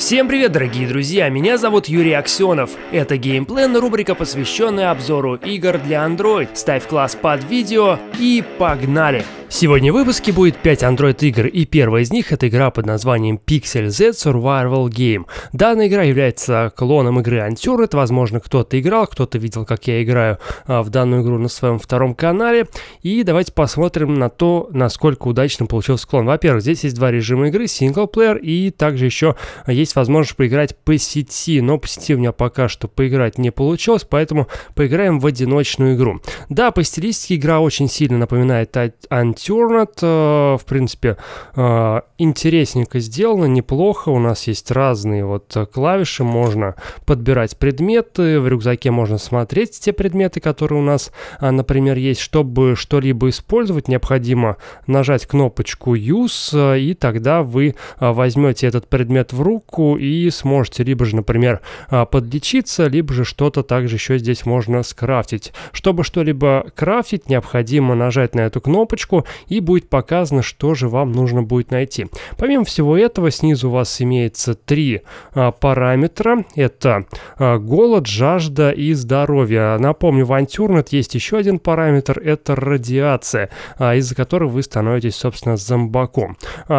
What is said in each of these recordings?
Всем привет, дорогие друзья, меня зовут Юрий Аксенов. Это геймплен, рубрика, посвященная обзору игр для Android. Ставь класс под видео и погнали! Сегодня в выпуске будет 5 Android игр, и первая из них это игра под названием Pixel Z Survival Game. Данная игра является клоном игры Anturet, возможно кто-то играл, кто-то видел, как я играю а, в данную игру на своем втором канале. И давайте посмотрим на то, насколько удачно получился клон. Во-первых, здесь есть два режима игры, синглплеер и также еще а, есть есть возможность поиграть по сети, но по сети у меня пока что поиграть не получилось, поэтому поиграем в одиночную игру. Да, по стилистике игра очень сильно напоминает Unturned, э, в принципе, э, интересненько сделано, неплохо, у нас есть разные вот клавиши, можно подбирать предметы, в рюкзаке можно смотреть те предметы, которые у нас, а, например, есть, чтобы что-либо использовать, необходимо нажать кнопочку Use, э, и тогда вы возьмете этот предмет в руку, клинику и сможете либо же, например, а, подлечиться, либо же что-то также еще здесь можно скрафтить. Чтобы что-либо крафтить, необходимо нажать на эту кнопочку и будет показано, что же вам нужно будет найти. Помимо всего этого, снизу у вас имеется три а, параметра. Это а, голод, жажда и здоровье. Напомню, в Антюрнет есть еще один параметр, это радиация, из-за которой вы становитесь, собственно, зомбаком.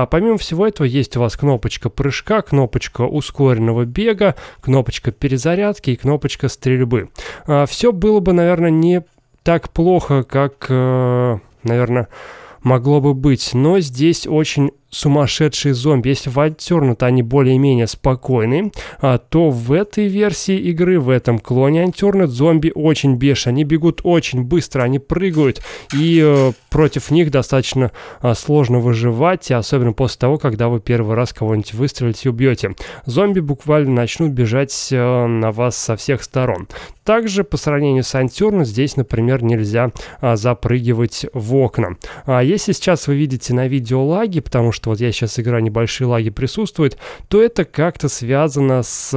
помимо всего этого, есть у вас кнопочка прыжка, кнопочка кнопочка ускоренного бега, кнопочка перезарядки и кнопочка стрельбы. А, Все было бы, наверное, не так плохо, как, э, наверное, могло бы быть, но здесь очень сумасшедшие зомби, если в Антюрнут они более-менее спокойны, а, то в этой версии игры, в этом клоне Антюрнут зомби очень бешеные, они бегут очень быстро, они прыгают, и э, против них достаточно а, сложно выживать, особенно после того, когда вы первый раз кого-нибудь выстрелите и убьете. Зомби буквально начнут бежать э, на вас со всех сторон. Также по сравнению с Антюрна здесь, например, нельзя а, запрыгивать в окна. Если сейчас вы видите на видео лаги, потому что что вот я сейчас играю, небольшие лаги присутствуют, то это как-то связано с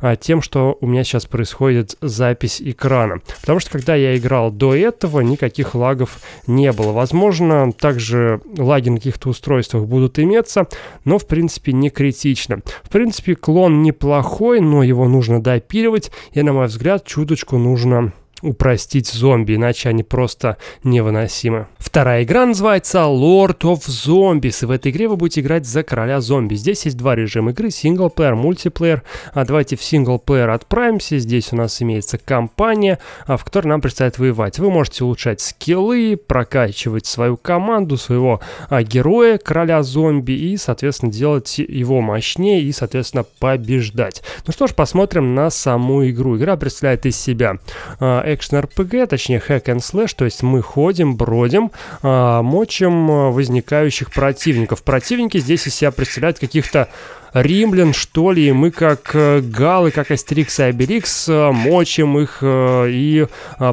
а, тем, что у меня сейчас происходит запись экрана. Потому что когда я играл до этого, никаких лагов не было. Возможно, также лаги на каких-то устройствах будут иметься, но в принципе не критично. В принципе, клон неплохой, но его нужно допиливать, и на мой взгляд, чуточку нужно упростить зомби, иначе они просто невыносимы. Вторая игра называется Lord of Zombies, и в этой игре вы будете играть за короля зомби. Здесь есть два режима игры, синглплеер, мультиплеер. А давайте в синглплеер отправимся, здесь у нас имеется компания, а в которой нам предстоит воевать. Вы можете улучшать скиллы, прокачивать свою команду, своего а, героя, короля зомби, и, соответственно, делать его мощнее и, соответственно, побеждать. Ну что ж, посмотрим на саму игру. Игра представляет из себя э, экшен РПГ, точнее hack and slash, то есть мы ходим, бродим, а, мочим а, возникающих противников. Противники здесь из себя представляют каких-то римлян, что ли, и мы как э, галы, как Астерикс и Обеликс а, мочим их э, и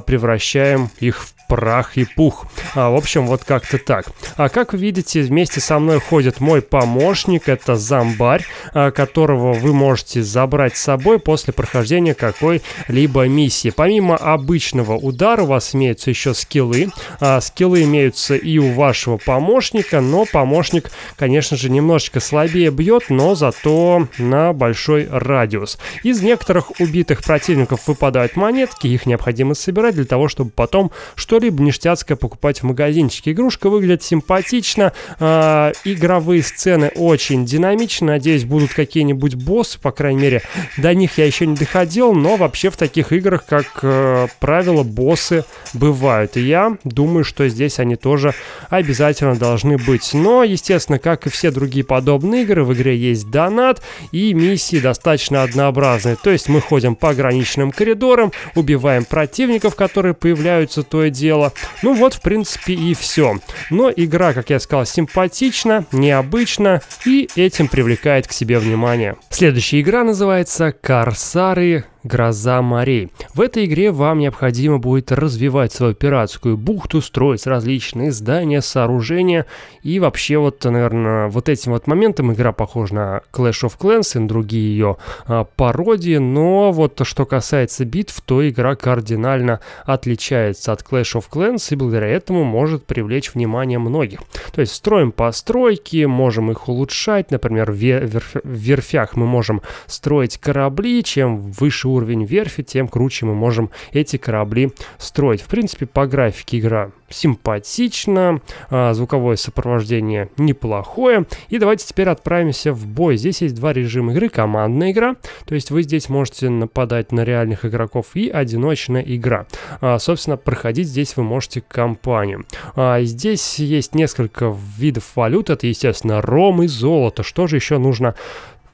превращаем их в прах и пух. А, в общем, вот как-то так. А как вы видите, вместе со мной ходит мой помощник, это зомбарь, а, которого вы можете забрать с собой после прохождения какой-либо миссии. Помимо обычного удара у вас имеются еще скиллы. А, скиллы имеются и у вашего помощника, но помощник, конечно же, немножечко слабее бьет, но зато на большой радиус. Из некоторых убитых противников выпадают монетки, их необходимо собирать для того, чтобы потом что могли бы покупать в магазинчике. Игрушка выглядит симпатично, э, игровые сцены очень динамичны, надеюсь, будут какие-нибудь боссы, по крайней мере, до них я еще не доходил, но вообще в таких играх, как э, правило, боссы бывают, и я думаю, что здесь они тоже обязательно должны быть. Но, естественно, как и все другие подобные игры, в игре есть донат, и миссии достаточно однообразные, то есть мы ходим по ограниченным коридорам, убиваем противников, которые появляются, то и дело, дело. Ну вот, в принципе, и все. Но игра, как я сказал, симпатична, необычна и этим привлекает к себе внимание. Следующая игра называется «Корсары Гроза морей. В этой игре вам необходимо будет развивать свою пиратскую бухту, строить различные здания, сооружения. И вообще вот, наверное, вот этим вот моментом игра похожа на Clash of Clans и другие ее а, пародии. Но вот что касается битв, то игра кардинально отличается от Clash of Clans и благодаря этому может привлечь внимание многих. То есть строим постройки, можем их улучшать. Например, в верфях мы можем строить корабли. Чем выше уровень верфи, тем круче мы можем эти корабли строить. В принципе, по графике игра симпатична, а, звуковое сопровождение неплохое. И давайте теперь отправимся в бой. Здесь есть два режима игры. Командная игра, то есть вы здесь можете нападать на реальных игроков, и одиночная игра. А, собственно, проходить здесь вы можете компанию. А, здесь есть несколько видов валют. Это, естественно, ром и золото. Что же еще нужно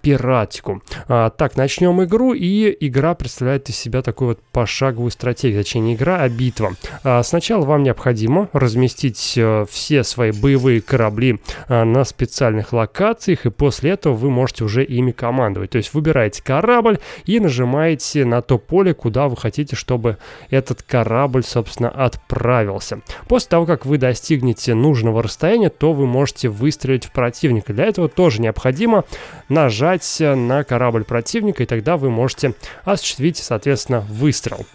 пиратику. А, так, начнем игру, и игра представляет из себя такую вот пошаговую стратегию, точнее не игра, а битва. А, сначала вам необходимо разместить а, все свои боевые корабли а, на специальных локациях, и после этого вы можете уже ими командовать. То есть выбираете корабль и нажимаете на то поле, куда вы хотите, чтобы этот корабль, собственно, отправился. После того, как вы достигнете нужного расстояния, то вы можете выстрелить в противника. Для этого тоже необходимо нажать набрать на корабль противника, и тогда вы можете осуществить, соответственно, выстрел.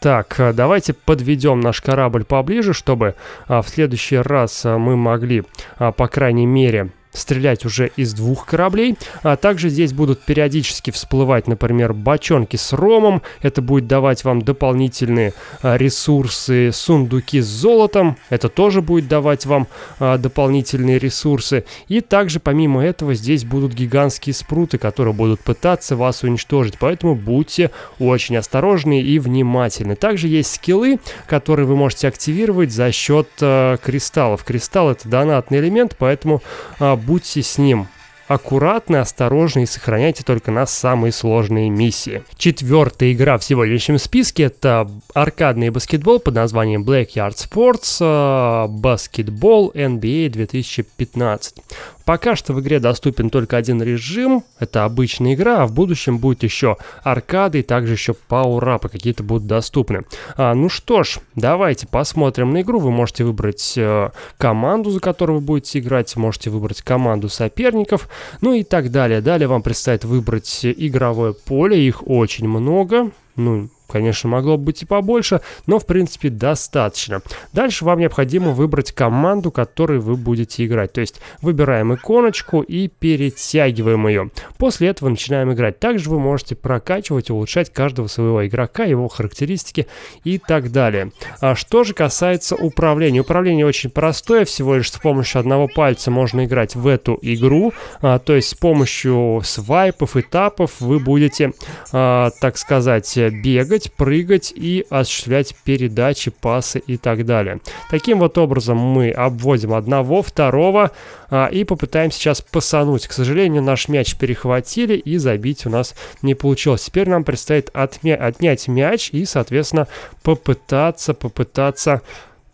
Так, э, давайте подведем наш корабль поближе, чтобы а, в следующий раз а, мы могли, а, по крайней мере, стрелять уже из двух кораблей. А также здесь будут периодически всплывать, например, бочонки с ромом. Это будет давать вам дополнительные а, ресурсы, сундуки с золотом. Это тоже будет давать вам а, дополнительные ресурсы. И также, помимо этого, здесь будут гигантские спруты, которые будут пытаться вас уничтожить. Поэтому будьте очень осторожны и внимательны. Также есть скиллы, которые вы можете активировать за счет а, кристаллов. Кристалл это донатный элемент, поэтому Будьте с ним аккуратно, осторожно и сохраняйте только на самые сложные миссии. Четвертая игра в сегодняшнем списке это аркадный баскетбол под названием Blackyard Sports Basketball NBA 2015. Пока что в игре доступен только один режим, это обычная игра, а в будущем будет еще аркады и также еще пауэрапы какие-то будут доступны. А, ну что ж, давайте посмотрим на игру. Вы можете выбрать э, команду, за которую вы будете играть, можете выбрать команду соперников ну и так далее. Далее вам предстоит выбрать игровое поле, их очень много. Ну, Конечно, могло быть и побольше, но в принципе достаточно. Дальше вам необходимо выбрать команду, которой вы будете играть. То есть выбираем иконочку и перетягиваем ее. После этого начинаем играть. Также вы можете прокачивать, улучшать каждого своего игрока, его характеристики и так далее. А что же касается управления. Управление очень простое, всего лишь с помощью одного пальца можно играть в эту игру. А, то есть с помощью свайпов, этапов вы будете, а, так сказать, бегать бегать, прыгать и осуществлять передачи, пасы и так далее. Таким вот образом мы обводим одного, второго а, и попытаемся сейчас пасануть. К сожалению, наш мяч перехватили и забить у нас не получилось. Теперь нам предстоит отня отнять мяч и, соответственно, попытаться, попытаться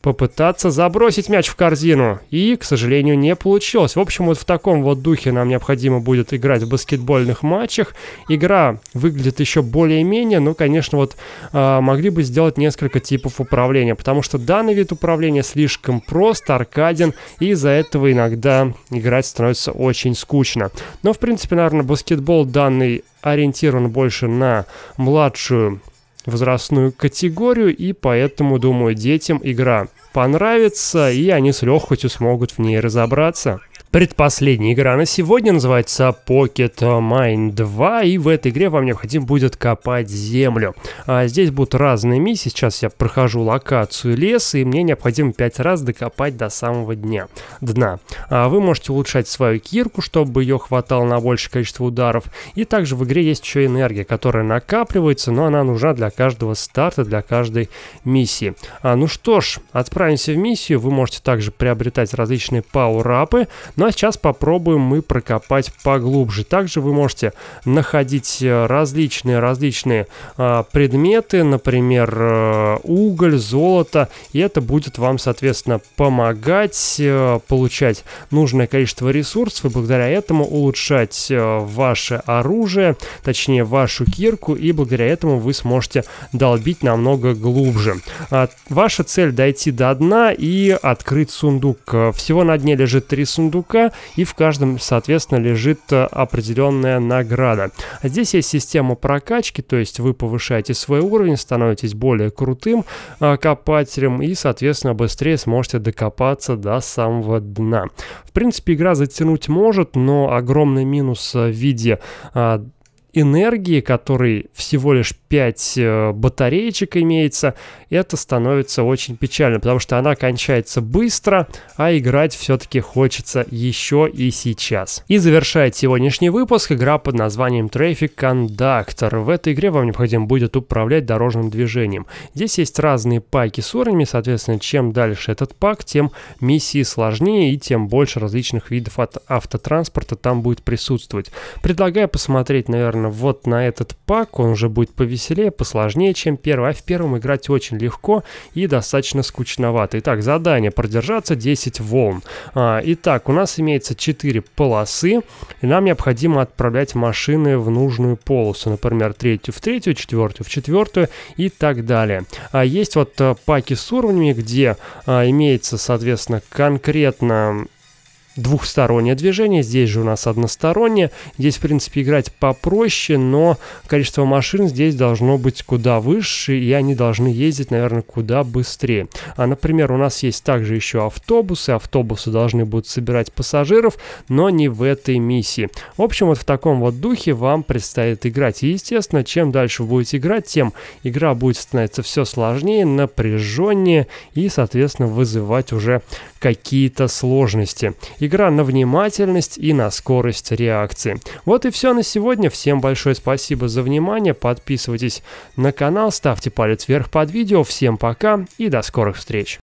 попытаться забросить мяч в корзину. И, к сожалению, не получилось. В общем, вот в таком вот духе нам необходимо будет играть в баскетбольных матчах. Игра выглядит еще более-менее, но, конечно, вот э, могли бы сделать несколько типов управления, потому что данный вид управления слишком прост, аркаден, и из-за этого иногда играть становится очень скучно. Но, в принципе, наверное, баскетбол данный ориентирован больше на младшую возрастную категорию, и поэтому, думаю, детям игра понравится, и они с легкостью смогут в ней разобраться. Предпоследняя игра на сегодня называется Pocket Mine 2, и в этой игре вам необходимо будет копать землю. А здесь будут разные миссии, сейчас я прохожу локацию леса, и мне необходимо 5 раз докопать до самого дня, дна. А вы можете улучшать свою кирку, чтобы ее хватало на большее количество ударов, и также в игре есть еще энергия, которая накапливается, но она нужна для каждого старта, для каждой миссии. А, ну что ж, отправимся в миссию, вы можете также приобретать различные пауэрапы, ну а сейчас попробуем мы прокопать поглубже. Также вы можете находить различные-различные э, а, предметы, например, э, уголь, золото, и это будет вам, соответственно, помогать э, получать нужное количество ресурсов и благодаря этому улучшать э, ваше оружие, точнее, вашу кирку, и благодаря этому вы сможете долбить намного глубже. А, ваша цель дойти до дна и открыть сундук. Э, всего на дне лежит три сундука, сундука, и в каждом, соответственно, лежит э, определенная награда. А здесь есть система прокачки, то есть вы повышаете свой уровень, становитесь более крутым э, копателем и, соответственно, быстрее сможете докопаться до самого дна. В принципе, игра затянуть может, но огромный минус э, в виде энергии, который всего лишь 5 э, батареечек имеется, это становится очень печально, потому что она кончается быстро, а играть все-таки хочется еще и сейчас. И завершает сегодняшний выпуск игра под названием Traffic Conductor. В этой игре вам необходимо будет управлять дорожным движением. Здесь есть разные паки с уровнями, соответственно, чем дальше этот пак, тем миссии сложнее и тем больше различных видов от автотранспорта там будет присутствовать. Предлагаю посмотреть, наверное, вот на этот пак, он уже будет повесить повеселее, посложнее, чем первый, а в первом играть очень легко и достаточно скучновато. Итак, задание продержаться 10 волн. А, итак, у нас имеется 4 полосы, и нам необходимо отправлять машины в нужную полосу, например, третью в третью, четвертую в четвертую и так далее. А есть вот э, паки с уровнями, где а, имеется, соответственно, конкретно двухстороннее движение, здесь же у нас одностороннее. Здесь, в принципе, играть попроще, но количество машин здесь должно быть куда выше, и они должны ездить, наверное, куда быстрее. А, например, у нас есть также еще автобусы. Автобусы должны будут собирать пассажиров, но не в этой миссии. В общем, вот в таком вот духе вам предстоит играть. И, естественно, чем дальше вы будете играть, тем игра будет становиться все сложнее, напряженнее и, соответственно, вызывать уже какие-то сложности. И игра на внимательность и на скорость реакции. Вот и все на сегодня. Всем большое спасибо за внимание. Подписывайтесь на канал, ставьте палец вверх под видео. Всем пока и до скорых встреч.